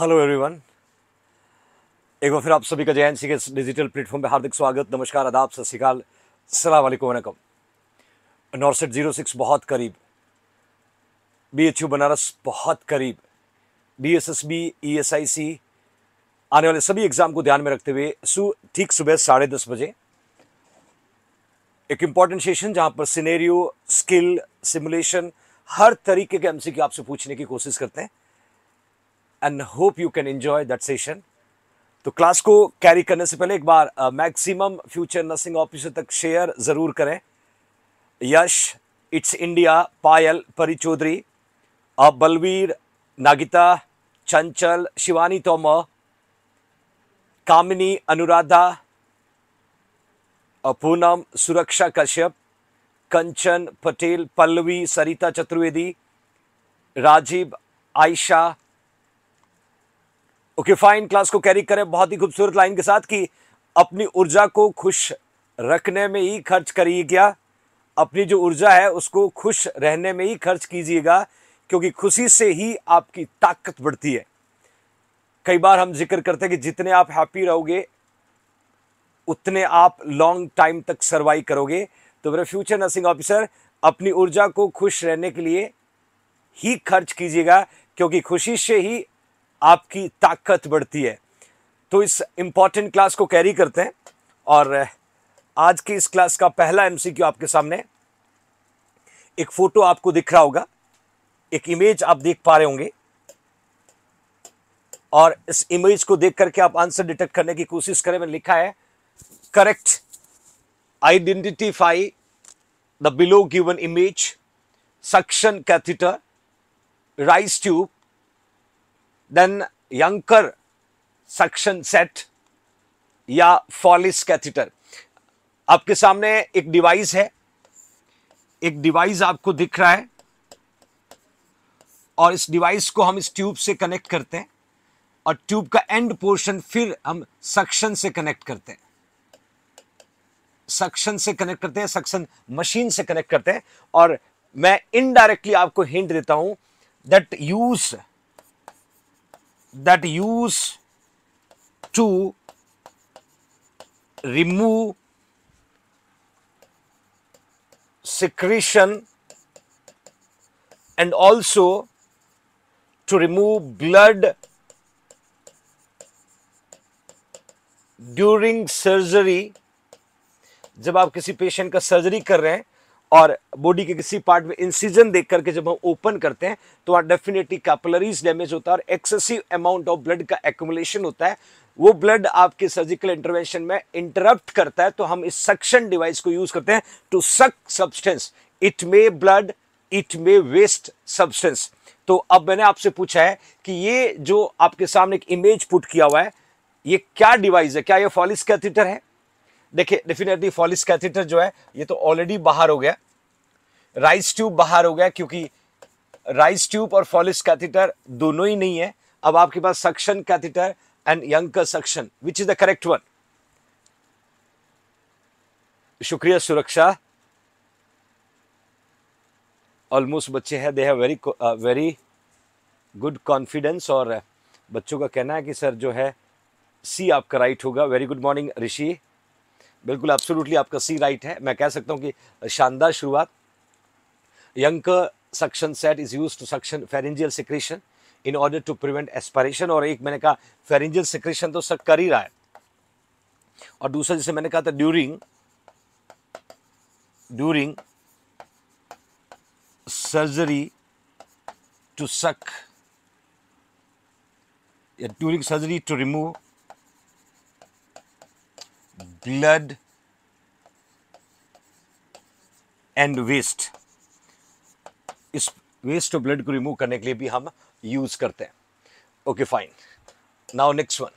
Hello everyone एक बार फिर आप सभी का जय सी के डिजिटल प्लेटफॉर्म पर हार्दिक स्वागत नमस्कार आदाब सत श्रीकाल सलाम वालेकुम नॉर्सेट जीरो सिक्स बहुत करीब बी एच यू बनारस बहुत करीब B S S B E S I C आने वाले सभी एग्ज़ाम को ध्यान में रखते हुए सु ठीक सुबह साढ़े दस बजे एक इम्पॉर्टेंट सेशन जहाँ पर सिनेरियो स्किल सिमुलेशन हर तरीके के एमसीक्यू आपसे पूछने की कोशिश करते हैं and hope you can enjoy that session तो क्लास को कैरी करने से पहले एक बार मैक्सिमम फ्यूचर नर्सिंग ऑफिसर तक शेयर ज़रूर करें यश इट्स इंडिया पायल परी चौधरी बलवीर नागिता चंचल शिवानी तोमर कामिनी Anuradha Poonam Suraksha Kashyap Kanchan Patel Pallavi Sarita Chaturvedi Rajeev Ayesha okay fine class को कैरी करें बहुत ही खूबसूरत लाइन के साथ कि अपनी ऊर्जा को खुश रखने में ही खर्च करिए क्या अपनी जो ऊर्जा है उसको खुश रहने में ही खर्च कीजिएगा क्योंकि खुशी से ही आपकी ताकत बढ़ती है कई बार हम जिक्र करते हैं कि जितने आप हैप्पी रहोगे उतने आप लॉन्ग टाइम तक सर्वाइव करोगे तो मेरे फ्यूचर नर्सिंग ऑफिसर अपनी ऊर्जा को खुश रहने के लिए ही खर्च कीजिएगा क्योंकि खुशी से ही आपकी ताकत बढ़ती है तो इस इम्पॉर्टेंट क्लास को कैरी करते हैं और आज की इस क्लास का पहला एमसीक्यू आपके सामने एक फ़ोटो आपको दिख रहा होगा एक इमेज आप देख पा रहे होंगे और इस इमेज को देख करके आप आंसर डिटेक्ट करने की कोशिश करें मैंने लिखा है correct identify the below given image suction catheter Ryle's tube then Yankauer suction set या फॉलिस कैथेटर आपके सामने एक डिवाइस है एक डिवाइस आपको दिख रहा है और इस डिवाइस को हम इस ट्यूब से कनेक्ट करते हैं और ट्यूब का एंड पोर्शन फिर हम सक्शन से कनेक्ट करते हैं सक्शन से कनेक्ट करते हैं सक्शन मशीन से कनेक्ट करते हैं और मैं इनडायरेक्टली आपको हिंट देता हूं that use that use to remove secretion and also to remove blood during surgery. जब आप किसी पेशेंट का सर्जरी कर रहे हैं और बॉडी के किसी पार्ट में इंसिजन देख करके जब हम ओपन करते हैं तो वहाँ डेफिनेटली कैपलरीज डैमेज होता है और एक्सेसिव अमाउंट ऑफ ब्लड का एक्यूमुलेशन होता है वो ब्लड आपके सर्जिकल इंटरवेंशन में इंटरप्ट करता है तो हम इस सक्शन डिवाइस को यूज करते हैं to suck substance it may blood it may waste substance तो अब मैंने आपसे पूछा है कि ये जो आपके सामने एक इमेज पुट किया हुआ है ये क्या डिवाइस है क्या ये फॉलिस कैथेटर है देखिए डेफिनेटली फॉलिस कैथेटर जो है ये तो ऑलरेडी बाहर हो गया राइस ट्यूब बाहर हो गया क्योंकि राइस ट्यूब और फॉलिस कैथेटर दोनों ही नहीं है अब आपके पास suction catheter and Yankauer suction which is the correct one शुक्रिया सुरक्षा ऑलमोस्ट बच्चे हैं दे है वेरी वेरी गुड कॉन्फिडेंस और बच्चों का कहना है कि सर जो है सी आपका राइट होगा वेरी गुड मॉर्निंग ऋषि बिल्कुल एब्सोल्युटली आपका सी राइट है मैं कह सकता हूँ कि शानदार शुरुआत Yankauer suction set is use to suction pharyngeal secretion in order to prevent aspiration और एक मैंने कहा फेरेंजियल सिक्रेशन तो सक कर ही रहा है और दूसरा जैसे मैंने कहा था during during surgery to suck during surgery to remove blood and waste इस वेस्ट ऑफ ब्लड को रिमूव करने के लिए भी हम यूज़ करते हैं okay fine now next one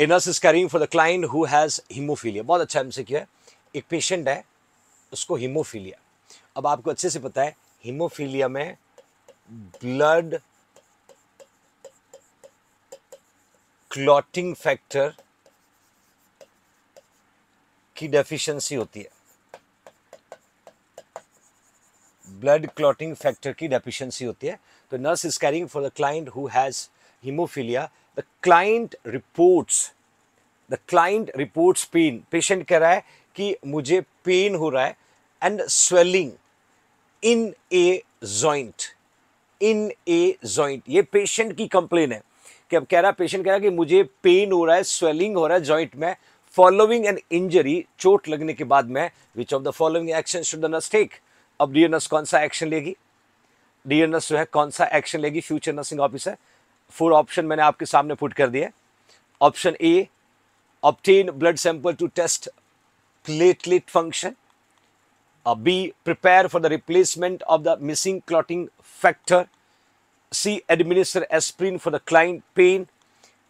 A is caring for the client who has haemophilia बहुत अच्छा हमसे क्या है एक पेशेंट है उसको हीमोफीलिया अब आपको अच्छे से पता है हीमोफीलिया में ब्लड क्लॉटिंग फैक्टर की डेफिशिएंसी होती है ब्लड क्लॉटिंग फैक्टर की डेफिशिएंसी होती है तो nurse is caring for the client who has haemophilia the client reports the client reports pain patient कह रहा है कि मुझे पेन हो रहा है and swelling in a joint in a joint ये पेशेंट की कंप्लेन है कि अब कह रहा है पेशेंट कह रहा है कि मुझे पेन हो रहा है स्वेलिंग हो रहा है जॉइंट में फॉलोइंग एन इंजरी चोट लगने के बाद में which of the following action should the nurse take अब डी कौन सा एक्शन लेगी डी जो है कौन सा एक्शन लेगी future nursing officer four option मैंने आपके सामने पुट कर दिए option A obtain blood sample to test platelet function B prepare for the replacement of the missing clotting factor C administer aspirin for the client pain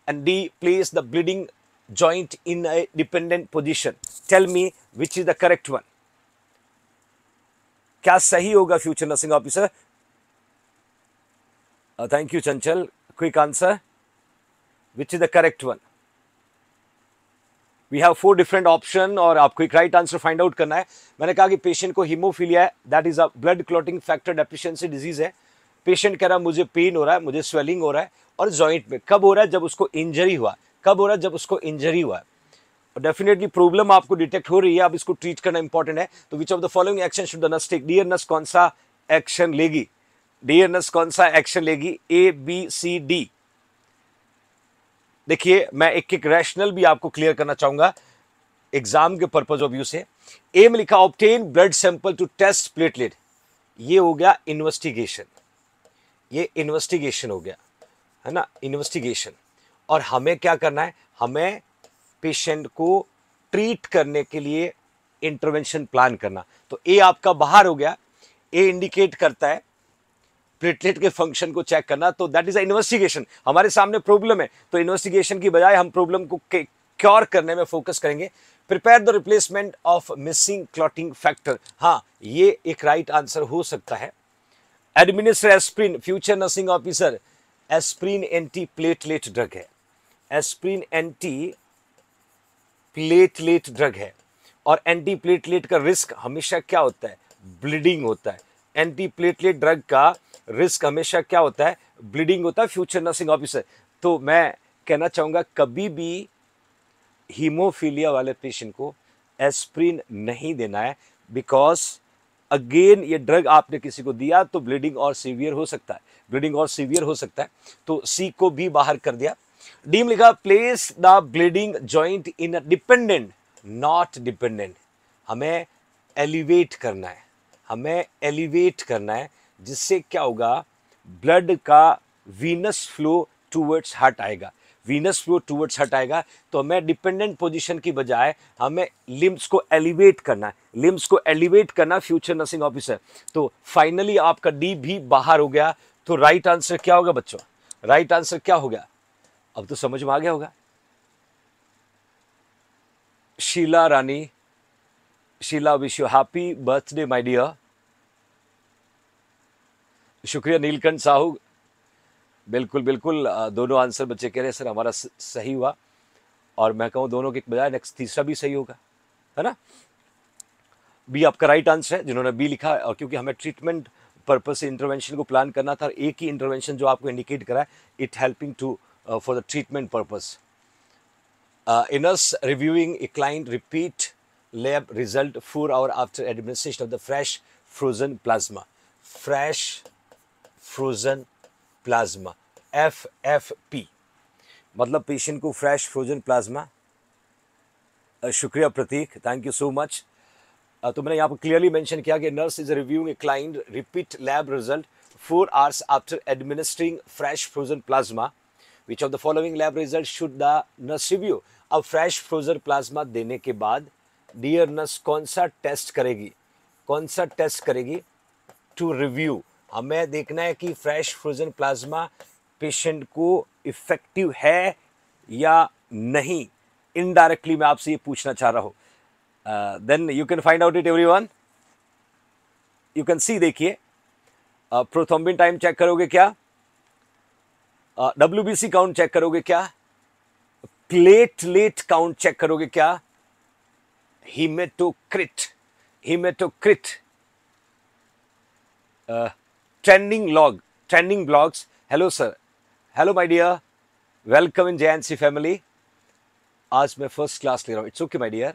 and D place the bleeding joint in a dependent position tell me which is the correct one क्या सही होगा future nursing officer thank you Chanchal quick answer which is the correct one we have four different option और आपको एक right answer find out करना है मैंने कहा कि पेशेंट को हिमोफीलिया है that is a blood clotting factor deficiency disease है पेशेंट कह रहा है मुझे पेन हो रहा है मुझे स्वेलिंग हो रहा है और जॉइंट में कब हो रहा है जब उसको इंजरी हुआ कब हो रहा है जब उसको इंजरी हुआ और डेफिनेटली प्रॉब्लम आपको डिटेक्ट हो रही है अब इसको ट्रीट करना इंपॉर्टेंट है तो which of the following action should the nurse take dear nurse कौन सा एक्शन लेगी डियर नर्स कौन सा एक्शन लेगी ए बी सी डी देखिए मैं एक एक रैशनल भी आपको क्लियर करना चाहूंगा एग्जाम के पर्पज ऑफ यू से ए में लिखा obtain blood sample to test platelet ये हो गया इन्वेस्टिगेशन ये इन्वेस्टिगेशन हो गया है ना इन्वेस्टिगेशन और हमें क्या करना है हमें पेशेंट को ट्रीट करने के लिए इंटरवेंशन प्लान करना तो ए आपका बाहर हो गया ए इंडिकेट करता है प्लेटलेट के फंक्शन को चेक करना तो दैट इज़ इन्वेस्टिगेशन हमारे सामने प्रॉब्लम है तो इन्वेस्टिगेशन की बजाय हम प्रॉब्लम को क्योर करने में फोकस करेंगे prepare the replacement of missing clotting factor हाँ ये एक राइट right आंसर हो सकता है administer aspirin future nursing officer aspirin anti platelet drug है एस्प्रिन एंटी प्लेटलेट ड्रग है और एंटी प्लेटलेट का रिस्क हमेशा क्या होता है ब्लीडिंग होता है एंटी प्लेटलेट ड्रग का रिस्क हमेशा क्या होता है ब्लीडिंग होता है फ्यूचर नर्सिंग ऑफिसर तो मैं कहना चाहूँगा कभी भी हीमोफीलिया वाले पेशेंट को एस्प्रिन नहीं देना है बिकॉज अगेन ये ड्रग आपने किसी को दिया तो ब्लीडिंग और सीवियर हो सकता है ब्लीडिंग और सीवियर हो सकता है तो सी को भी बाहर कर दिया डीम लिखा place the bleeding joint in dependent not dependent हमें एलिवेट करना है हमें एलिवेट करना है जिससे क्या होगा ब्लड का वीनस फ्लो टूवर्ड्स हार्ट आएगा वीनस फ्लो टूवर्ड्स हार्ट आएगा तो हमें डिपेंडेंट पोजीशन की बजाय हमें लिम्स को एलिवेट करना है लिम्स को एलिवेट करना फ्यूचर नर्सिंग ऑफिसर तो फाइनली आपका डी भी बाहर हो गया तो राइट right आंसर क्या होगा बच्चों राइट right आंसर क्या हो गया अब तो समझ में आ गया होगा शीला रानी शीला विश्व हैप्पी बर्थडे माय डियर शुक्रिया नीलकंठ साहू बिल्कुल बिल्कुल दोनों आंसर बच्चे कह रहे हैं सर हमारा सही हुआ और मैं कहूँ दोनों के बजाय नेक्स्ट तीसरा भी सही होगा है ना बी आपका राइट आंसर है जिन्होंने बी लिखा और क्योंकि हमें ट्रीटमेंट पर्पज से इंटरवेंशन को प्लान करना था और एक ही इंटरवेंशन जो आपको इंडिकेट करा है it helping to uh, for the treatment purpose. Uh, in us reviewing a client repeat lab result four hour after administration of the fresh frozen plasma. Fresh frozen plasma FFP मतलब patient को fresh frozen plasma शुक्रिया Prateek thank you so much तो मैंने यहाँ पर clearly mention किया कि nurse is reviewing a client repeat lab result four hours after administering fresh frozen plasma which of the following lab result should the nurse review अब fresh frozen plasma देने के बाद डियर नर्स कौन सा test करेगी कौन सा test करेगी टू रिव्यू हमें देखना है कि फ्रेश फ्रोजन प्लाज्मा पेशेंट को इफ़ेक्टिव है या नहीं इनडायरेक्टली मैं आपसे ये पूछना चाह रहा हूँ then you can find out it every one you can see देखिए प्रोथोम्बिन टाइम चेक करोगे क्या W B C count check करोगे क्या प्लेटलेट काउंट चेक करोगे क्या haematocrit haematocrit trending log trending blogs hello sir hello my dear welcome in J C family आज मैं first class ले रहा हूँ इट्स ओके माय डियर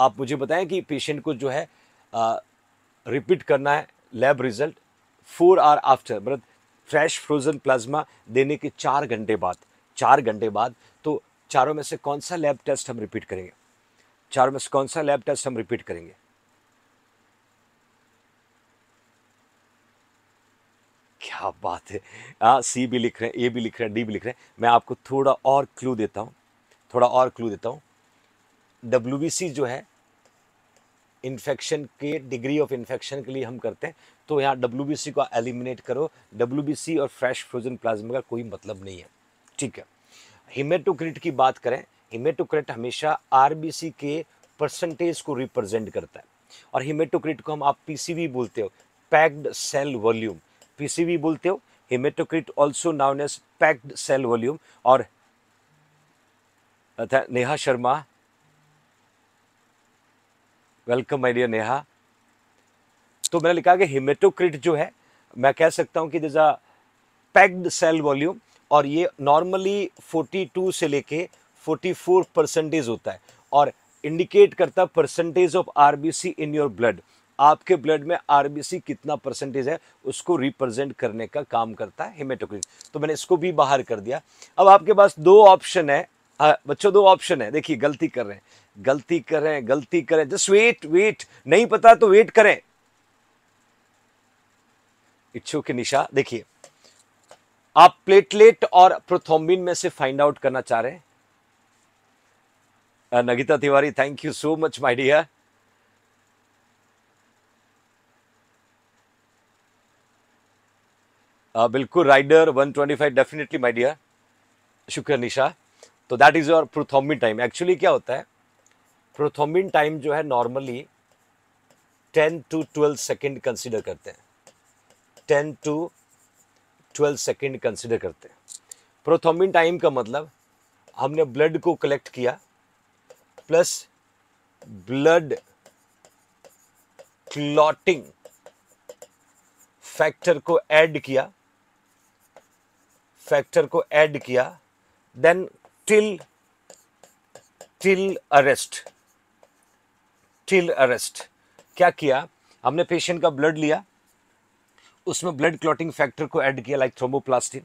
आप मुझे बताएं कि पेशेंट को जो है रिपीट करना है lab result four hour after मतलब फ्रेश फ्रोज़न प्लाज्मा देने के चार घंटे बाद चार घंटे बाद तो चारों में से कौन सा लैब टेस्ट हम रिपीट करेंगे चारों में से कौन सा लैब टेस्ट हम रिपीट करेंगे क्या बात है हाँ सी भी लिख रहे हैं ए भी लिख रहे हैं डी भी लिख रहे हैं मैं आपको थोड़ा और क्लू देता हूँ थोड़ा और क्लू देता हूँ डब्ल्यू जो है इन्फेक्शन के डिग्री ऑफ इन्फेक्शन के लिए हम करते हैं तो यहाँ डब्ल्यू को एलिमिनेट करो डब्ल्यू और फ्रेश फ्रोजन प्लाज्मा का कोई मतलब नहीं है ठीक है हिमेटोक्रिट की बात करें हिमेटोक्रिट हमेशा आर के परसेंटेज को रिप्रेजेंट करता है और हिमेटोक्रिट को हम आप पी बोलते हो पैक्ड सेल वॉल्यूम पी बोलते हो haematocrit also known as packed cell volume और अच्छा, नेहा शर्मा वेलकम आइडिया नेहा तो मैंने लिखा कि हिमेटोक्रिट जो है मैं कह सकता हूँ कि this a packed cell volume और ये नॉर्मली 42 से लेके 44 परसेंटेज होता है और इंडिकेट करता है percentage of RBC in your blood आपके ब्लड में आरबीसी कितना परसेंटेज है उसको रिप्रेजेंट करने का काम करता है हिमेटोक्रिट तो मैंने इसको भी बाहर कर दिया अब आपके पास दो ऑप्शन है बच्चों दो ऑप्शन है देखिए गलती कर रहे हैं गलती कर रहे हैं गलती करें जस्ट वेट वेट नहीं पता तो वेट करें इच्छुक निशा देखिए आप प्लेटलेट और प्रोथोम्बिन में से फाइंड आउट करना चाह रहे हैं Nagita Tiwari thank you so much my dear बिल्कुल राइडर 125 डेफिनेटली माय डियर शुक्र निशा तो that is your prothrombin time actually क्या होता है प्रोथोम्बिन टाइम जो है नॉर्मली 10 टू 12 सेकंड कंसीडर करते हैं ten to twelve second consider करते हैं प्रोथोमिन टाइम का मतलब हमने ब्लड को कलेक्ट किया प्लस ब्लड क्लॉटिंग फैक्टर को ऐड किया फैक्टर को ऐड किया then till till arrest till arrest क्या किया हमने पेशेंट का ब्लड लिया उसमें ब्लड क्लॉटिंग फैक्टर को ऐड किया लाइक थ्रोमोप्लास्टिन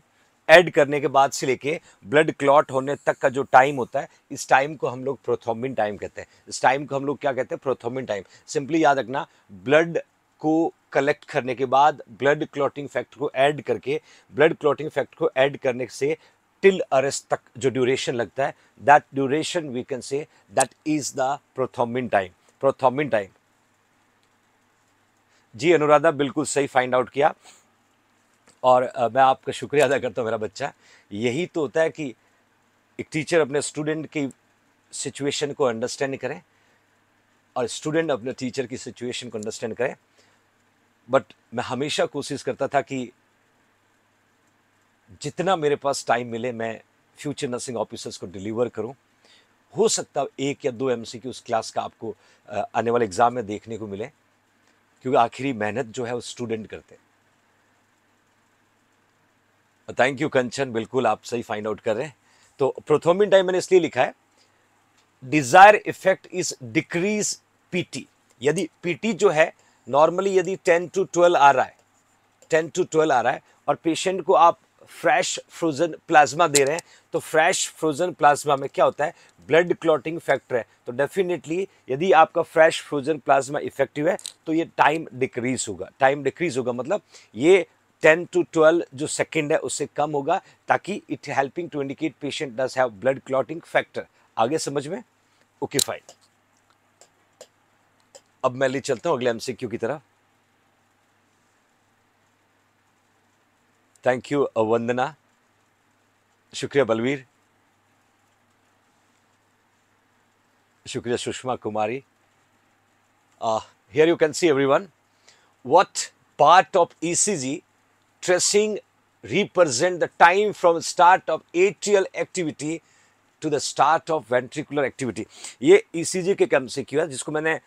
ऐड करने के बाद से लेके ब्लड क्लॉट होने तक का जो टाइम होता है इस टाइम को हम लोग प्रोथोमिन टाइम कहते हैं इस टाइम को हम लोग क्या कहते हैं प्रोथोमिन टाइम सिंपली याद रखना ब्लड को कलेक्ट करने के बाद ब्लड क्लॉटिंग फैक्टर को ऐड करके ब्लड क्लॉटिंग फैक्टर को ऐड करने से टिल अरेस्ट तक जो ड्यूरेशन लगता है that duration we can say that is the prothrombin time prothrombin time जी अनुराधा बिल्कुल सही फाइंड आउट किया और मैं आपका शुक्रिया अदा करता हूँ मेरा बच्चा यही तो होता है कि एक टीचर अपने स्टूडेंट की सिचुएशन को अंडरस्टैंड करें और स्टूडेंट अपने टीचर की सिचुएशन को अंडरस्टैंड करें बट मैं हमेशा कोशिश करता था कि जितना मेरे पास टाइम मिले मैं फ्यूचर नर्सिंग ऑफिसर्स को डिलीवर करूं हो सकता है एक या दो एमसीक्यू उस क्लास का आपको आने वाले एग्ज़ाम में देखने को मिले क्योंकि आखिरी मेहनत जो है वो स्टूडेंट करते हैं थैंक यू कंचन बिल्कुल आप सही फाइंड आउट कर रहे हैं तो प्रोथोमिन टाइम मैंने इसलिए लिखा है desire effect is decrease PT यदि पीटी जो है नॉर्मली यदि टेन टू ट्वेल्व आ रहा है टेन टू ट्वेल्व आ रहा है और पेशेंट को आप फ्रेश फ्रोजन प्लाज्मा दे रहे हैं तो फ्रेश फ्रोजन प्लाज्मा में क्या होता है ब्लड क्लॉटिंग फैक्टर है तो डेफिनेटली यदि आपका फ्रेश फ्रोजन प्लाज्मा इफेक्टिव है तो ये टाइम डिक्रीज होगा टाइम डिक्रीज होगा मतलब ये 10 टू 12 जो सेकेंड है उससे कम होगा ताकि it helping to indicate patient does have blood clotting factor आगे समझ में ओके okay, फाइन अब मैं ले चलता हूँ अगले एमसीक्यू की तरफ थैंक यू अवंदना शुक्रिया बलवीर शुक्रिया Sushma Kumari here you can see everyone what part of ECG tracing represent the time from start of atrial activity to the start of ventricular activity ये ईसीजी e के कम से क्यों जिसको मैंने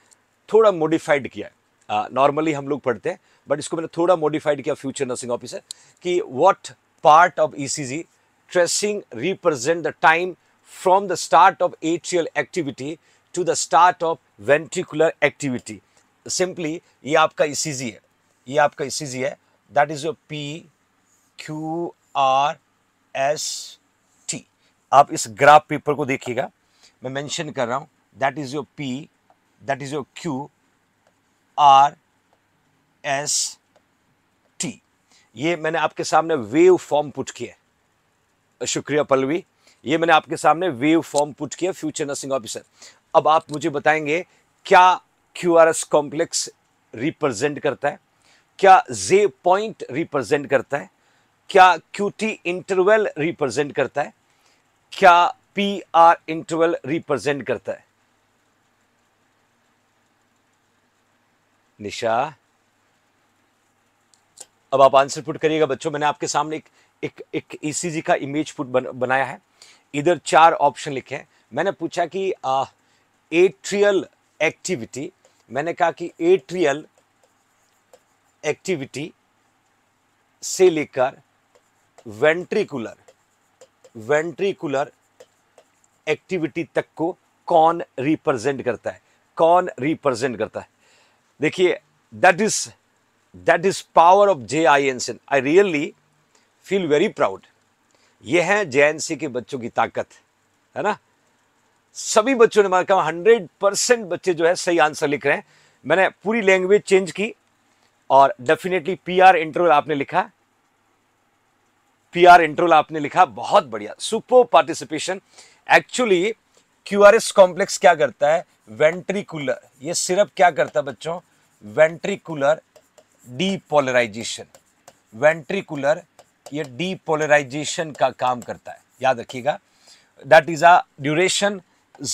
थोड़ा मॉडिफाइड किया नॉर्मली uh, हम लोग पढ़ते हैं बट इसको मैंने थोड़ा मॉडिफाइड किया फ्यूचर नर्सिंग ऑफिसर कि what part of E C G tracing represent the time from the start of atrial activity to the start of ventricular activity simply ये आपका ई सी जी है ये आपका ई सी जी है that is your P Q R S T आप इस graph paper को देखिएगा मैं मेंशन कर रहा हूँ that is your P that is your Q R S T ये मैंने आपके सामने वेव फॉर्म पुट किया शुक्रिया पल्लवी ये मैंने आपके सामने वेव फॉर्म पुट किया फ्यूचर नर्सिंग ऑफिसर अब आप मुझे बताएंगे क्या Q R S complex represent करता है क्या जे पॉइंट रिप्रेजेंट करता है क्या क्यू टी इंटरवल रिप्रेजेंट करता है क्या पी आर इंटरवल रिप्रेजेंट करता है निशा अब आप आंसर पुट करिएगा बच्चों मैंने आपके सामने एक एक एक ईसीजी e का इमेज पुट बन, बनाया है इधर चार ऑप्शन लिखे हैं मैंने पूछा कि आ, एट्रियल एक्टिविटी मैंने कहा कि एट्रियल एक्टिविटी से लेकर वेंट्रिकुलर वेंट्रिकुलर एक्टिविटी तक को कौन रिप्रेजेंट करता है कौन रिप्रेजेंट करता है देखिए that is that is power of J I N C I really feel very proud ये है जे एन सी के बच्चों की ताकत है ना सभी बच्चों ने मार्का हंड्रेड परसेंट बच्चे जो है सही आंसर लिख रहे हैं मैंने पूरी लैंग्वेज चेंज की और डेफिनेटली पी आर इंटरवल आपने लिखा पी आर इंटरवल आपने लिखा बहुत बढ़िया super participation actually Q R S complex क्या करता है वेंट्रिकुलर ये सिर्फ क्या करता है बच्चों वेंट्रिकुलर डीपोलराइजेशन वेंट्रिकुलर ये डीपोलराइजेशन का काम करता है याद रखिएगा दैट इज अ ड्यूरेशन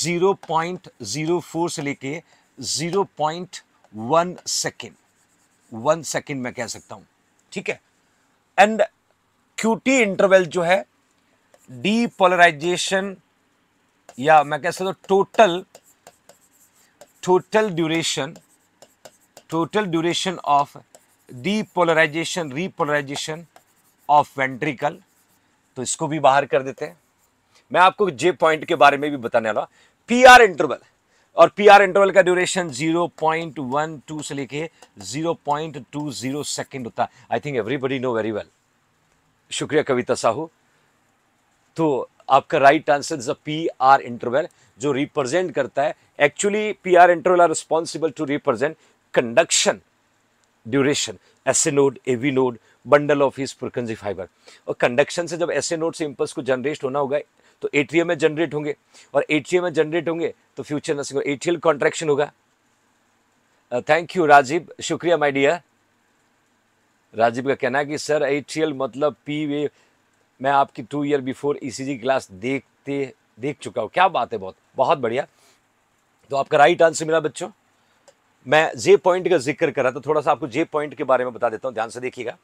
0.04 से लेके 0.1 सेकेंड वन सेकेंड में कह सकता हूं ठीक है एंड क्यूटी इंटरवल जो है डीपोलराइजेशन या मैं कह सकता हूं total total duration total duration of depolarisation repolarisation of ventricle तो इसको भी बाहर कर देते हैं मैं आपको जे पॉइंट के बारे में भी बताने वाला पी आर इंटरवल और पी आर इंटरवल का ड्यूरेशन 0.12 से लेके 0.20 सेकेंड होता है I think everybody know very well शुक्रिया कविता साहू तो आपका right answer is a P R interval जो रिप्रेजेंट करता है actually P R interval are responsible to represent conduction duration S A node A V node bundle of His Purkinje fibre और conduction से जब S A node से impulse को generate होना होगा तो एट्रियम में जनरेट होंगे और एट्रियम में जनरेट होंगे तो फ्यूचर नर्सिंग एट्रियल कॉन्ट्रैक्शन होगा थैंक यू राजीव शुक्रिया माई डियर राजीव का कहना है कि सर एट्रियल मतलब पी वे मैं आपकी two year before E C G class देखते देख चुका हूँ क्या बात है बहुत बहुत बढ़िया तो आपका राइट आंसर मिला बच्चों मैं जे पॉइंट का जिक्र करा तो थोड़ा सा आपको जे पॉइंट के बारे में बता देता हूँ ध्यान से देखिएगा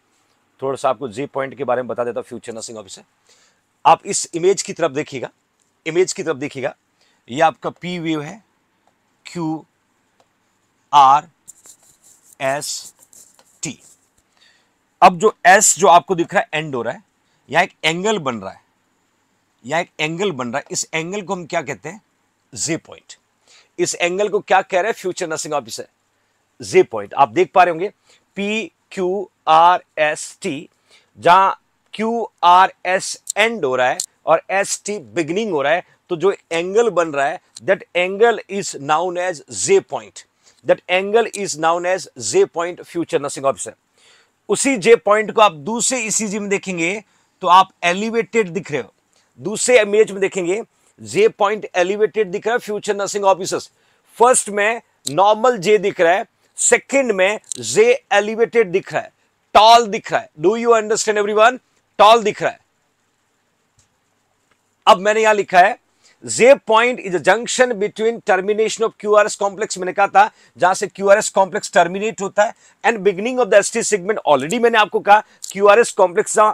थोड़ा सा आपको जे पॉइंट के बारे में बता देता हूँ फ्यूचर नर्सिंग ऑफिसर आप इस इमेज की तरफ देखिएगा इमेज की तरफ देखिएगा ये आपका पी वेव है क्यू आर एस टी अब जो एस जो आपको दिख रहा है एंड हो रहा है या एक एंगल बन रहा है या एक एंगल बन रहा है इस एंगल को हम क्या कहते हैं जे पॉइंट इस एंगल को क्या कह रहे हैं future nursing officer J point आप देख पा रहे होंगे P Q R S T जहां क्यू आर एस एंड हो रहा है और एस टी बिगनिंग हो रहा है तो जो एंगल बन रहा है that angle is known as J point that angle is known as J point future nursing officer उसी जे पॉइंट को आप दूसरे ईसीजी e में देखेंगे तो आप एलिवेटेड दिख रहे हो दूसरे इमेज में देखेंगे जे पॉइंट एलिवेटेड दिख रहा है फ्यूचर नर्सिंग ऑफिसर्स फर्स्ट में नॉर्मल जे दिख रहा है सेकेंड में जे एलिवेटेड दिख रहा है टॉल दिख रहा है do you understand every one tall दिख रहा है अब मैंने यहां लिखा है J point is a junction between termination of Q R S complex मैंने कहा था जहां से Q R S complex terminate होता है and beginning of the S T segment already मैंने आपको कहा क्यू आर एस कॉम्प्लेक्स जहां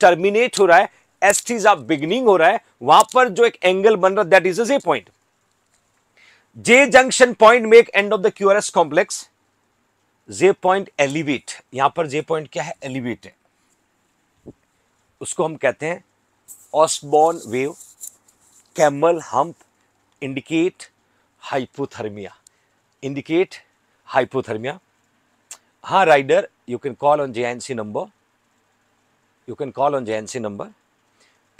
टर्मिनेट हो रहा है एस टीज ऑफ बिगनिंग हो रहा है वहां पर जो एक एंगल बन रहा है that is a J point J junction point make end of the Q R S complex J point elevate यहां पर जे पॉइंट क्या है एलिवेट है उसको हम कहते हैं Osborn wave camel hump indicate hypothermia you can call on J N C number you can call on J N C number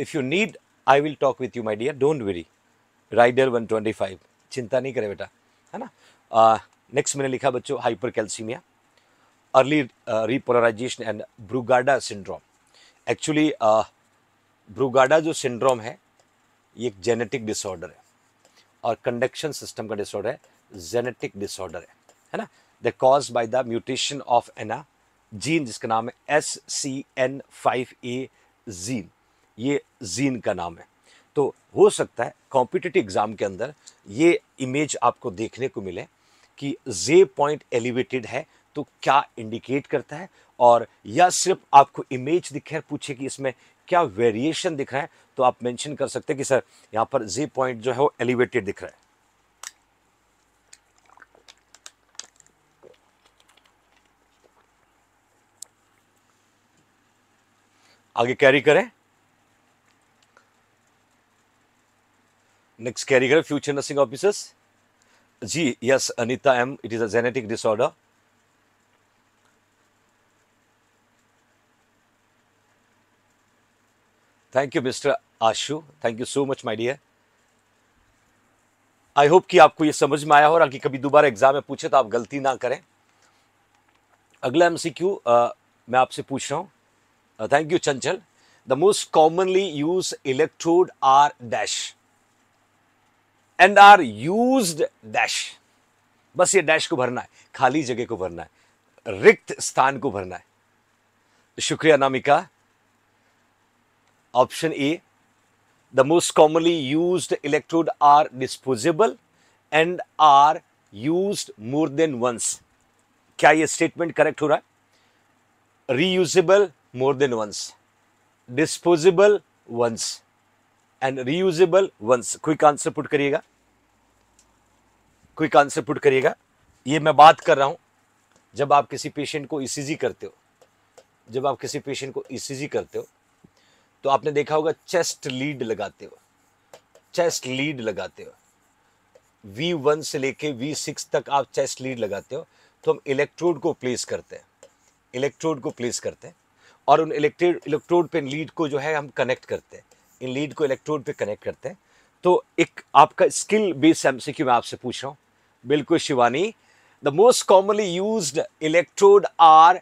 if you need I will talk with you my dear don't worry rider 125 चिंता नहीं करे बेटा है ना next मैंने लिखा बच्चों hypercalcaemia early repolarisation and Brugada syndrome actually Brugada जो सिंड्रोम है ये एक जेनेटिक डिसऑर्डर है और कंडक्शन सिस्टम का डिसऑर्डर है जेनेटिक डिसऑर्डर है है ना the cause by the mutation of an gene जिसका नाम है S C N five A gene ये जीन का नाम है तो हो सकता है कॉम्पिटेटिव एग्ज़ाम के अंदर ये इमेज आपको देखने को मिले कि जे पॉइंट एलिवेटेड है तो क्या इंडिकेट करता है और या सिर्फ आपको इमेज दिखे पूछे कि इसमें क्या वेरिएशन दिख रहा है तो आप मेंशन कर सकते हैं कि सर यहाँ पर जे पॉइंट जो है वो एलिवेटेड दिख रहा है आगे कैरी करें Next category, future nursing officers. जी yes Anita am it is a genetic disorder. Thank you mister Ashu thank you so much my dear I hope कि आपको ये समझ में आया हो और कि कभी दोबारा एग्जाम में पूछे तो आप गलती ना करें अगला एम सी क्यू मैं आपसे पूछ रहा हूँ thank you Chanchal the most commonly use electrode are dash and are use dash बस ये डैश को भरना है खाली जगह को भरना है रिक्त स्थान को भरना है शुक्रिया Namika option A the most commonly use electrode are disposable and are use more than once क्या ये स्टेटमेंट करेक्ट हो रहा है reusable more than once disposable once and reusable once quick answer put करिएगा क्विक आंसर पुट करिएगा ये मैं बात कर रहा हूं जब आप किसी पेशेंट को ई e करते हो जब आप किसी पेशेंट को ई e करते हो तो आपने देखा होगा चेस्ट लीड लगाते हो चेस्ट लीड लगाते हो वी वन से लेके वी सिक्स तक आप चेस्ट लीड लगाते हो तो हम इलेक्ट्रोड को प्लेस करते हैं इलेक्ट्रोड को प्लेस करते हैं और उन इलेक्ट्रोड इलेक्ट्रोड पे लीड को जो है हम कनेक्ट करते हैं इन लीड को इलेक्ट्रोड पे कनेक्ट करते हैं तो एक आपका स्किल बेस्ड क्यू मैं आपसे पूछ रहा हूँ बिल्कुल Shivani the most commonly use electrode are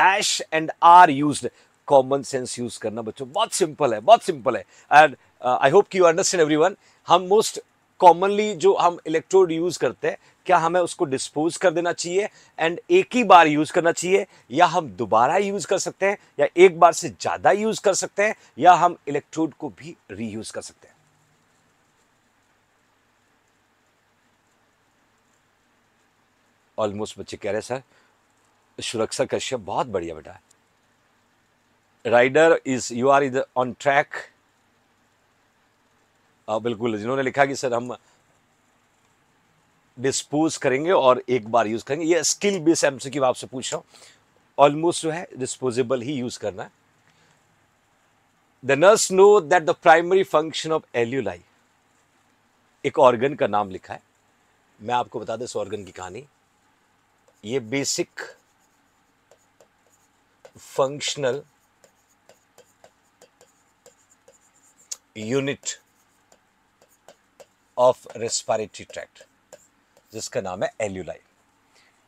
dash and are use common sense use करना बच्चों बहुत सिंपल है बहुत सिंपल है and I hope you understand every हम मोस्ट कॉमनली जो हम इलेक्ट्रोड यूज करते हैं क्या हमें उसको डिस्पोज कर देना चाहिए एंड एक ही बार यूज़ करना चाहिए या हम दोबारा यूज़ कर सकते हैं या एक बार से ज़्यादा यूज़ कर सकते हैं या हम इलेक्ट्रोड को भी रीयूज़ कर सकते हैं ऑलमोस्ट बच्चे कह रहे सर सुरक्षा कश्यप बहुत बढ़िया बेटा rider is you are is on track बिल्कुल जिन्होंने लिखा कि सर हम डिस्पोज करेंगे और एक बार यूज़ करेंगे ये स्किल बेस एम की आपसे पूछ रहा हूँ ऑलमोस्ट जो है डिस्पोजेबल ही यूज़ करना है the nurse know that the primary function of alveoli एक ऑर्गन का नाम लिखा है मैं आपको बता दें इस ऑर्गन की कहानी ये basic functional unit of respiratory tract जिसका नाम है alveoli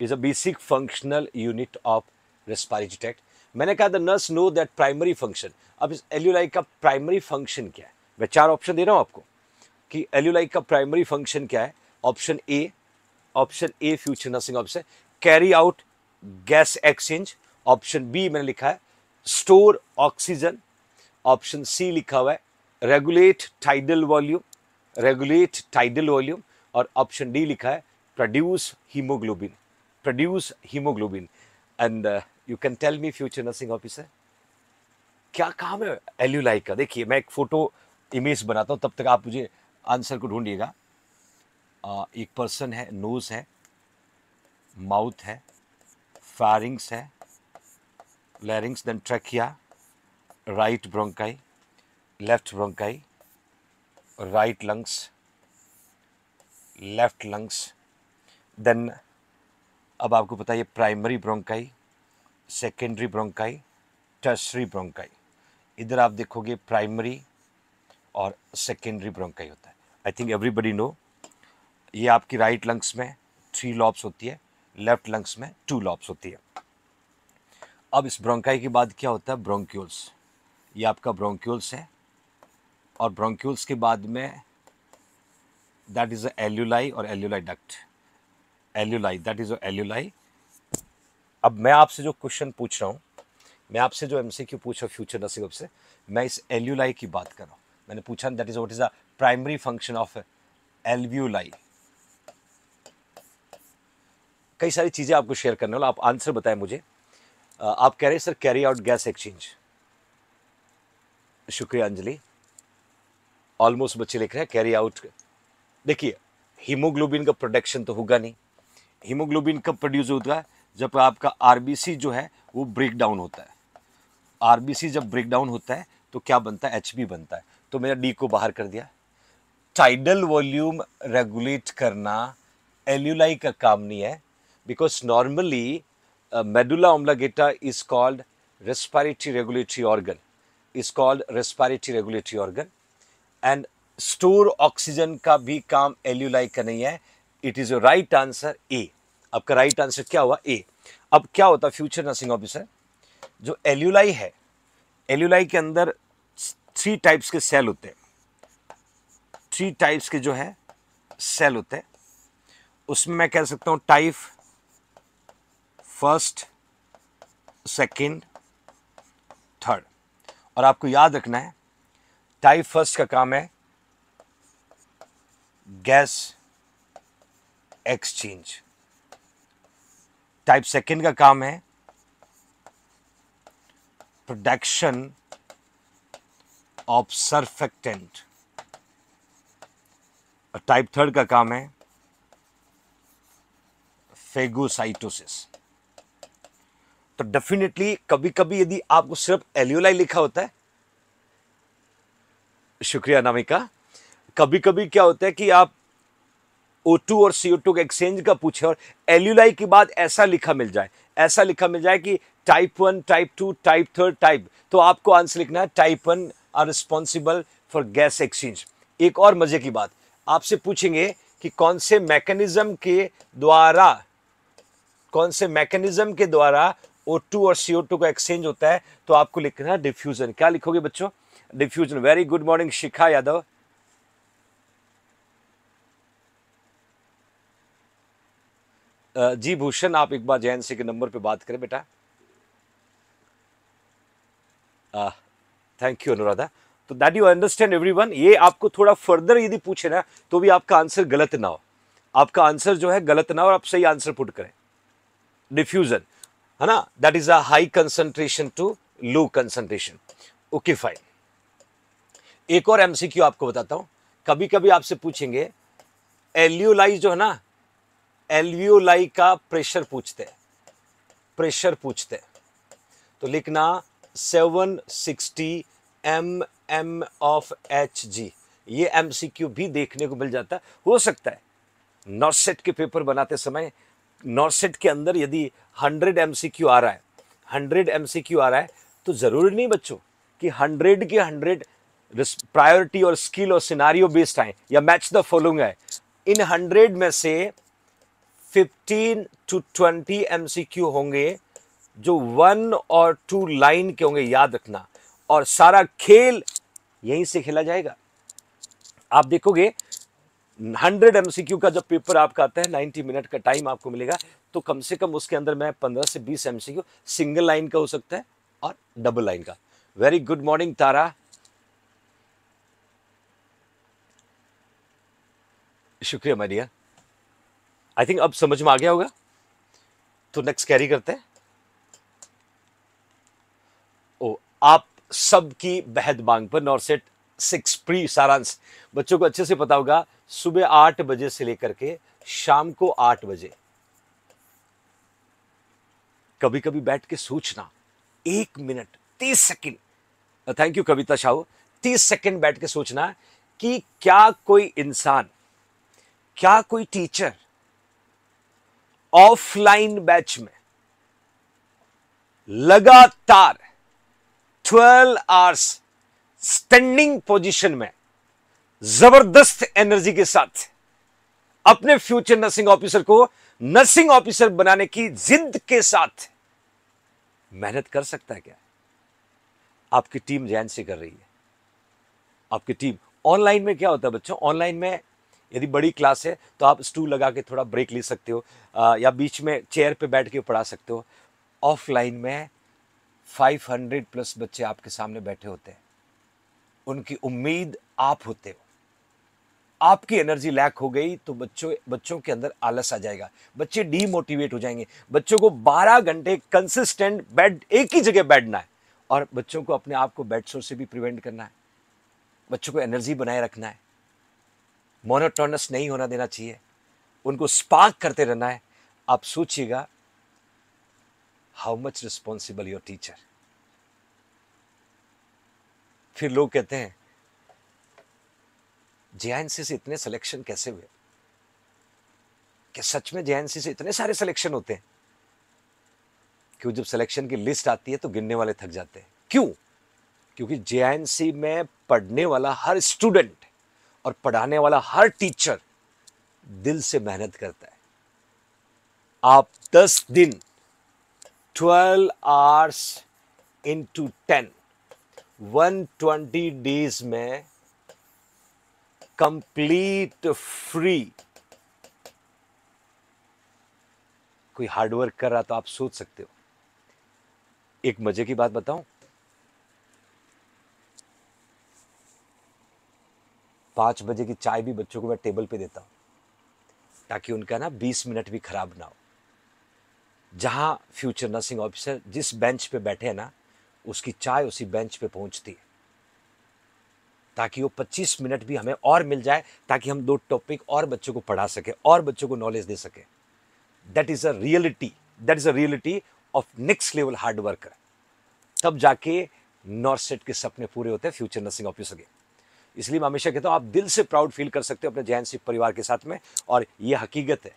is a basic functional unit of detect मैंने कहा the nurse know that primary function अब इस एल्यूलाई का प्राइमरी फंक्शन क्या है मैं चार ऑप्शन दे रहा हूँ आपको कि एल्यूलाई का प्राइमरी फंक्शन क्या है option A option A future nursing option carry out gas exchange option B मैंने लिखा है स्टोर ऑक्सीजन ऑप्शन सी लिखा हुआ है regulate tidal volume regulate tidal volume और ऑप्शन डी लिखा है produce hemoglobin, produce hemoglobin. And uh, you can tell me, future nursing officer, क्या काम है एल्यूलाई का देखिए मैं एक फोटो इमेज बनाता हूँ तब तक आप मुझे आंसर को ढूंढिएगा एक पर्सन है नोज है माउथ है फैरिंग्स है larynx then trachea right bronchi left bronchi right lungs left lungs then अब आपको पता है primary bronchi secondary bronchi tertiary bronchi इधर आप देखोगे प्राइमरी और सेकेंडरी ब्रोंकाई होता है आई थिंक एवरीबडी नो ये आपकी राइट लंग्स में थ्री लॉब्स होती है लेफ्ट लंग्स में टू लॉब्स होती है अब इस ब्रोंकाई के बाद क्या होता है ब्रोंक्यूल्स ये आपका ब्रोंक्यूल्स है और ब्रोंक्यूल्स के बाद में दैट इज़ एल्यूलाई और alveoli duct alveoli that is alveoli अब मैं आपसे जो क्वेश्चन पूछ रहा हूँ मैं आपसे जो एम सी क्यू पूछ रहा हूँ फ्यूचर नर्सिंग से मैं इस एल्यूलाई की बात कर रहा हूँ मैंने पूछा that is what is the primary function of alveoli कई सारी चीज़ें आपको शेयर करने वाला आप आंसर बताएं मुझे आप कह रहे हैं sir carry out gas exchange शुक्रिया अंजलि ऑलमोस्ट बच्चे लिख रहे हैं कैरी आउट देखिए हीमोग्लोबिन का प्रोडक्शन तो होगा नहीं हीमोग्लोबिन कब प्रोड्यूस होता है जब आपका आर जो है वो ब्रेक डाउन होता है आर जब ब्रेक डाउन होता है तो क्या बनता है एच बनता है तो मैंने डी को बाहर कर दिया टाइडल वॉल्यूम रेगुलेट करना एल्यूलाई का काम नहीं है because normally medulla oblongata is called respiratory regulatory organ is called respiratory regulatory organ and store oxygen का भी काम एल्यूलाई का नहीं है it is your right answer A आपका राइट right आंसर क्या हुआ ए अब क्या होता है फ्यूचर नर्सिंग ऑफिसर जो एल्यूलाई है एल्यूलाई के अंदर थ्री टाइप्स के सेल होते हैं थ्री टाइप्स के जो है सेल होते हैं उसमें मैं कह सकता हूं टाइप फर्स्ट सेकंड थर्ड और आपको याद रखना है टाइप फर्स्ट का काम है गैस एक्सचेंज टाइप सेकेंड का काम है प्रोडक्शन ऑफ सरफेक्टेंट और टाइप थर्ड का काम है फेगोसाइटोसिस तो डेफिनेटली कभी कभी यदि आपको सिर्फ एल्यूलाई लिखा होता है शुक्रिया नामिका कभी कभी क्या होता है कि आप टू और टू के एक्सचेंज का पूछे और एल्यूलाई के बाद ऐसा लिखा मिल जाए ऐसा लिखा मिल जाए कि type one type two type third type तो आपको आंसर लिखना है type one are responsible for gas exchange एक और मजे की बात आपसे पूछेंगे कि कौन से मैकेनिज्म के द्वारा कौन से मैकेनिज्म के द्वारा ओ टू और टू का एक्सचेंज होता है तो आपको लिखना है डिफ्यूजन क्या लिखोगे बच्चों diffusion very good morning Shikha Yadav ji Bhushan आप एक बार जैन सिंह के नंबर पे बात करें बेटा थैंक यू अनुराधा तो दैट यू अंडरस्टैंड एवरीवन ये आपको थोड़ा फर्दर यदि पूछे ना तो भी आपका आंसर गलत ना हो आपका आंसर जो है गलत ना हो और आप सही आंसर पुट करें डिफ्यूजन है ना that is a high concentration to low concentration okay fine एक और एमसीक्यू आपको बताता हूं कभी कभी आपसे पूछेंगे एल्यूलाइज जो है ना एलवीओलाई का प्रेशर पूछते हैं प्रेशर पूछते हैं तो लिखना 760 M M of H G ये एम सी क्यू भी देखने को मिल जाता है हो सकता है नॉर्सेट के पेपर बनाते समय नॉर्सेट के अंदर यदि 100 एम सी क्यू आ रहा है 100 एम सी क्यू आ रहा है तो ज़रूरी नहीं बच्चों कि 100 के 100 प्रायोरिटी और स्किल और सिनारियो बेस्ड आए या मैच द फॉलोइंग आए इन 100 में से फिफ्टीन टू ट्वेंटी एमसीक्यू होंगे जो वन और टू लाइन के होंगे याद रखना और सारा खेल यहीं से खेला जाएगा आप देखोगे हंड्रेड एमसीक्यू का जब पेपर आपका आता है नाइन्टी मिनट का टाइम आपको मिलेगा तो कम से कम उसके अंदर मैं पंद्रह से बीस एमसीक्यू सिंगल लाइन का हो सकता है और डबल लाइन का वेरी गुड मॉर्निंग तारा शुक्रिया मारिया आई थिंक अब समझ में आ गया होगा तो नेक्स्ट कैरी करते हैं ओ आप सबकी बेहद मांग पर नॉर्सेट सिक्स प्री सारांश बच्चों को अच्छे से पता होगा सुबह आठ बजे से लेकर के शाम को आठ बजे कभी कभी बैठ के सोचना एक मिनट तीस second thank you Kavita Shah तीस सेकंड बैठ के सोचना कि क्या कोई इंसान क्या कोई टीचर ऑफलाइन बैच में लगातार 12 आवर्स स्टैंडिंग पोजीशन में जबरदस्त एनर्जी के साथ अपने फ्यूचर नर्सिंग ऑफिसर को नर्सिंग ऑफिसर बनाने की जिद के साथ मेहनत कर सकता है क्या आपकी टीम जैन से कर रही है आपकी टीम ऑनलाइन में क्या होता है बच्चों ऑनलाइन में यदि बड़ी क्लास है तो आप स्टूल लगा के थोड़ा ब्रेक ले सकते हो या बीच में चेयर पे बैठ के पढ़ा सकते हो ऑफलाइन में 500 प्लस बच्चे आपके सामने बैठे होते हैं उनकी उम्मीद आप होते हो आपकी एनर्जी लैक हो गई तो बच्चों बच्चों के अंदर आलस आ जाएगा बच्चे डीमोटिवेट हो जाएंगे बच्चों को 12 घंटे कंसिस्टेंट बेड एक ही जगह बैठना है और बच्चों को अपने आप को बेड शोर से भी प्रिवेंट करना है बच्चों को एनर्जी बनाए रखना है मोनोटोनस नहीं होना देना चाहिए उनको स्पार्क करते रहना है आप सोचिएगा how much responsible your teacher फिर लोग कहते हैं जे से इतने सिलेक्शन कैसे हुए क्या सच में जे से इतने सारे सिलेक्शन होते हैं क्यों जब सिलेक्शन की लिस्ट आती है तो गिनने वाले थक जाते हैं क्यों क्योंकि जे में पढ़ने वाला हर स्टूडेंट और पढ़ाने वाला हर टीचर दिल से मेहनत करता है आप दस दिन twelve hours into ten one twenty days में कंप्लीट फ्री कोई हार्डवर्क कर रहा तो आप सोच सकते हो एक मजे की बात बताऊं पाँच बजे की चाय भी बच्चों को मैं टेबल पे देता हूँ ताकि उनका ना बीस मिनट भी ख़राब ना हो जहाँ फ्यूचर नर्सिंग ऑफिसर जिस बेंच पे बैठे हैं ना उसकी चाय उसी बेंच पे पहुँचती है ताकि वो 25 मिनट भी हमें और मिल जाए ताकि हम दो टॉपिक और बच्चों को पढ़ा सके और बच्चों को नॉलेज दे सके that is a reality that is a reality of next level hard worker तब जाके नॉर्थ सेट के सपने पूरे होते हैं फ्यूचर नर्सिंग ऑफिसर के इसलिए मैं हमेशा कहता हूँ आप दिल से प्राउड फील कर सकते हो अपने जैन सिख परिवार के साथ में और ये हकीकत है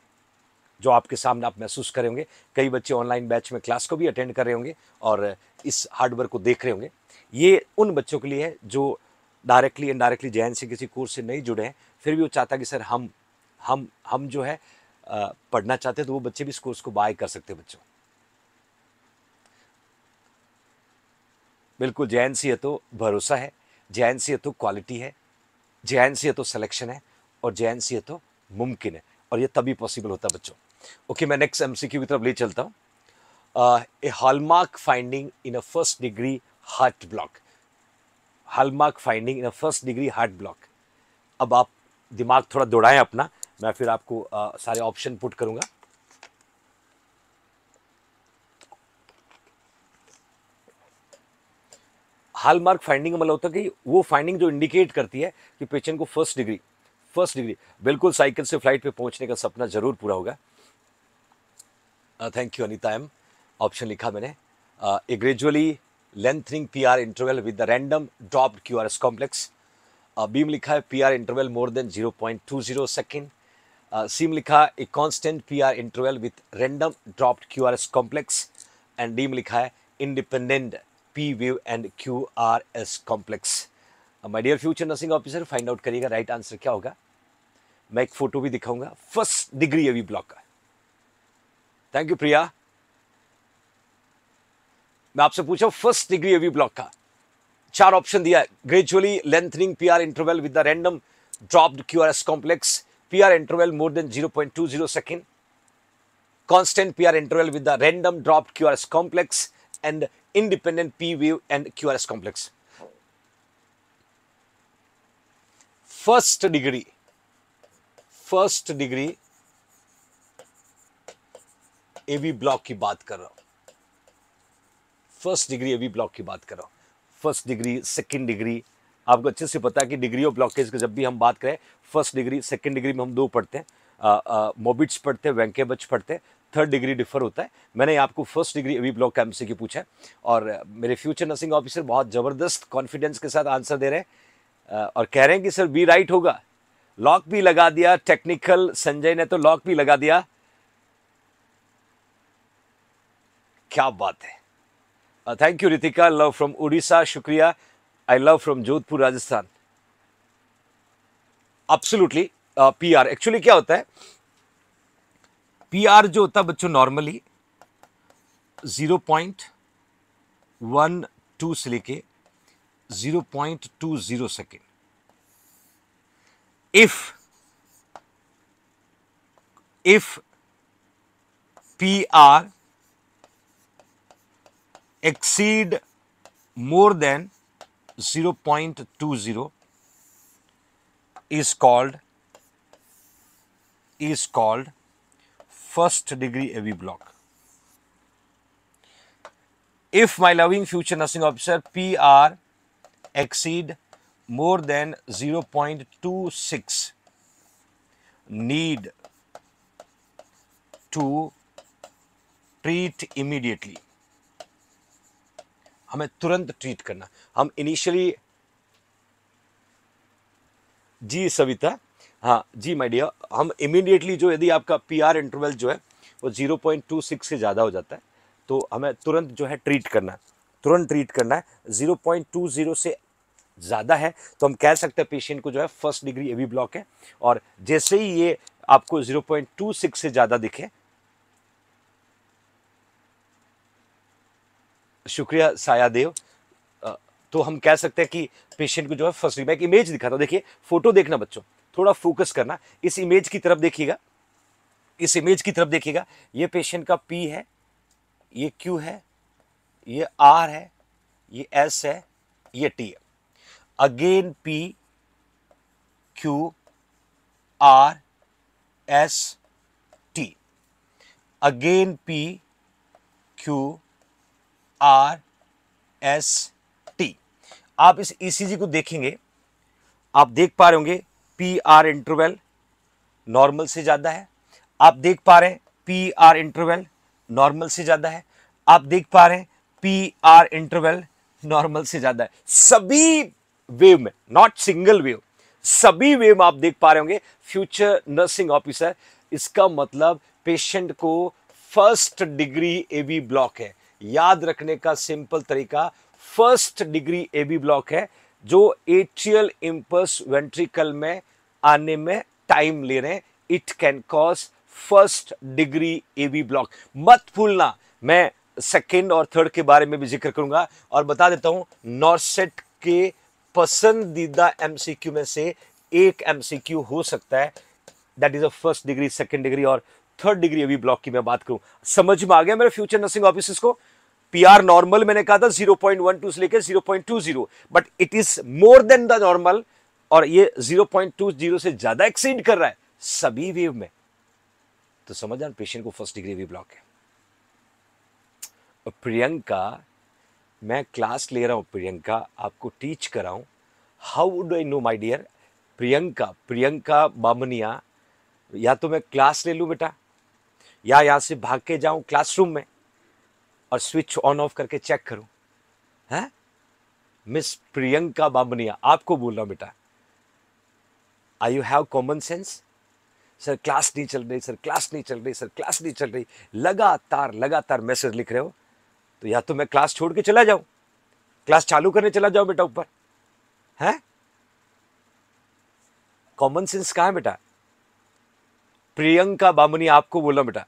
जो आपके सामने आप महसूस करें होंगे कई बच्चे ऑनलाइन बैच में क्लास को भी अटेंड कर रहे होंगे और इस हार्डवर्क को देख रहे होंगे ये उन बच्चों के लिए है जो डायरेक्टली इनडायरेक्टली जैन से किसी कोर्स से नहीं जुड़े हैं फिर भी वो चाहता है कि सर हम हम हम जो है पढ़ना चाहते हैं तो वो बच्चे भी इस कोर्स को बाय कर सकते हैं बच्चों बिल्कुल जैन सी है तो भरोसा है जैन से तो क्वालिटी है जैन से तो सिलेक्शन है और जैन से तो मुमकिन है और ये तभी पॉसिबल होता है बच्चों ओके मैं नेक्स्ट एम की तरफ ले चलता हूँ a hallmark finding in a first degree heart block hallmark finding in a first degree heart block अब आप दिमाग थोड़ा दौड़ाएं अपना मैं फिर आपको आ, सारे ऑप्शन पुट करूंगा हाल मार्क फाइंडिंग का मतलब होता है कि वो फाइंडिंग जो इंडिकेट करती है कि पेशेंट को फर्स्ट डिग्री फर्स्ट डिग्री बिल्कुल साइकिल से फ्लाइट पे पहुंचने का सपना जरूर पूरा होगा thank you Anita M option लिखा मैंने A gradually lengthening P R interval with the random drop Q R S complex बीम लिखा है P R interval more than zero point two zero second सीम लिखा A constant P R interval with random drop Q R S complex and डीम लिखा है independent P wave and QRS complex. My dear future nursing officer find out करिएगा right answer क्या होगा मैं एक फोटो भी दिखाऊंगा फर्स्ट डिग्री अभी ब्लॉक का थैंक यू प्रिया मैं आपसे पूछा फर्स्ट डिग्री अभी ब्लॉक का चार ऑप्शन दिया है gradually lengthening P R interval with the random dropped Q R S complex P R interval more than zero point two zero second constant P R interval with the random dropped Q R S complex and independent P wave and QRS complex. First degree, first degree AV block की बात कर रहा हूं first degree AV block की बात कर रहा हूं फर्स्ट डिग्री सेकंड डिग्री आपको अच्छे से पता है कि डिग्री ऑफ ब्लॉकेज की जब भी हम बात करें फर्स्ट डिग्री सेकंड डिग्री में हम दो पढ़ते हैं मोबिट्स पढ़ते हैं वेंकेबच पढ़ते हैं थर्ड डिग्री डिफर होता है मैंने आपको फर्स्ट डिग्री अभी ब्लॉक का की पूछा है और मेरे फ्यूचर नर्सिंग ऑफिसर बहुत ज़बरदस्त कॉन्फिडेंस के साथ आंसर दे रहे हैं और कह रहे हैं कि सर बी राइट होगा लॉक भी लगा दिया टेक्निकल संजय ने तो लॉक भी लगा दिया क्या बात है thank you Ritika love from Orissa शुक्रिया I love from Jodhpur Rajasthan absolutely PR actually क्या होता है पी आर जो होता है बच्चों normally zero point one two से लेके zero point two zero second if if P R exceed more than zero point two zero is called is called first degree AV block. If my loving future nursing officer PR exceed more than 0.26 need to treat immediately. हमें तुरंत treat करना हम initially जी सविता हाँ जी my dear हम immediately जो यदि आपका पीआर इंटरवल जो है वो 0.26 से ज़्यादा हो जाता है तो हमें तुरंत जो है ट्रीट करना है तुरंत ट्रीट करना है 0.20 से ज़्यादा है तो हम कह सकते हैं पेशेंट को जो है फर्स्ट डिग्री वी ब्लॉक है और जैसे ही ये आपको 0.26 से ज़्यादा दिखे शुक्रिया साया देव तो हम कह सकते हैं कि पेशेंट को जो है फर्स्ट डिग्री मैं एक इमेज दिखाता हूँ देखिए फोटो देखना बच्चों थोड़ा फोकस करना इस इमेज की तरफ देखिएगा इस इमेज की तरफ देखिएगा ये पेशेंट का पी है ये क्यू है ये आर है ये एस है ये टी है again P Q R S T again P Q R S T आप इस ईसीजी e को देखेंगे आप देख पा रहे होंगे पी आर इंटरवल नॉर्मल से ज़्यादा है आप देख पा रहे हैं पी आर इंटरवल नॉर्मल से ज़्यादा है आप देख पा रहे हैं पी आर इंटरवल नॉर्मल से ज़्यादा है सभी वेव में नॉट सिंगल वेव सभी वेव आप देख पा रहे होंगे फ्यूचर नर्सिंग ऑफिसर इसका मतलब पेशेंट को first degree A B block है याद रखने का सिंपल तरीका first degree A B block है जो एट्रियल इम्पल्स वेंट्रिकल में आने में टाइम ले रहे हैं it can cause first degree A B block मत भूलना मैं सेकेंड और थर्ड के बारे में भी जिक्र करूंगा और बता देता हूं नॉर्सेट के पसंदीदा एमसीक्यू में से एक एमसीक्यू हो सकता है that is a first degree second degree और थर्ड डिग्री एवी ब्लॉक की मैं बात करूं समझ में आ गया मेरे फ्यूचर नर्सिंग ऑफिस को पीआर नॉर्मल मैंने कहा था 0.12 से लेकर 0.20 but it is more than the normal और ये 0.20 से ज्यादा एक्सीड कर रहा है सभी वेव में तो समझ जान पेशेंट को फर्स्ट डिग्री भी ब्लॉक है प्रियंका मैं क्लास ले रहा हूं प्रियंका आपको टीच कर रहा हूँ how would I know my dear Priyanka Priyanka Bamania या तो मैं क्लास ले लूँ बेटा या यहां से भाग के जाऊं क्लासरूम में और स्विच ऑन ऑफ करके चेक करूं है मिस प्रियंका बामनिया आपको बोल रहा हूं बेटा I you have common sense sir class नहीं चल रही सर क्लास नहीं चल रही सर क्लास नहीं चल रही लगातार लगातार मैसेज लिख रहे हो तो या तो मैं क्लास छोड़ के चला जाऊं क्लास चालू करने चला जाओ बेटा ऊपर है कॉमन सेंस कहा है बेटा प्रियंका बामनी आपको बोला बेटा